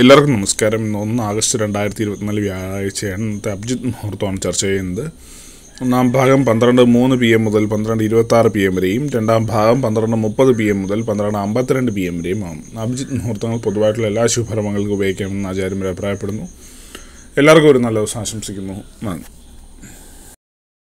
എല്ലാവർക്കും നമസ്കാരം ഇന്ന് ഒന്ന് ആഗസ്റ്റ് രണ്ടായിരത്തി ഇരുപത്തിനാല് വ്യാഴാഴ്ചയാണ് ഇന്നത്തെ അഭിജിത് മുഹൂർത്തമാണ് ചർച്ച ചെയ്യുന്നത് ഒന്നാം ഭാഗം പന്ത്രണ്ട് മൂന്ന് പി എം മുതൽ പന്ത്രണ്ട് ഇരുപത്തി ആറ് പി എം വരെയും രണ്ടാം ഭാഗം പന്ത്രണ്ട് മുപ്പത് പി എം മുതൽ പന്ത്രണ്ട് അമ്പത്തിരണ്ട് പി എം വരെയും ആവും അഭിജിത് മുഹൂർത്തങ്ങൾ പൊതുവായിട്ടുള്ള എല്ലാ ശുഭകർമ്മങ്ങൾക്കും ഉപയോഗിക്കാമെന്ന് ആചാര്യം അഭിപ്രായപ്പെടുന്നു എല്ലാവർക്കും ഒരു നല്ല ദിവസം ആശംസിക്കുന്നു നന്ദി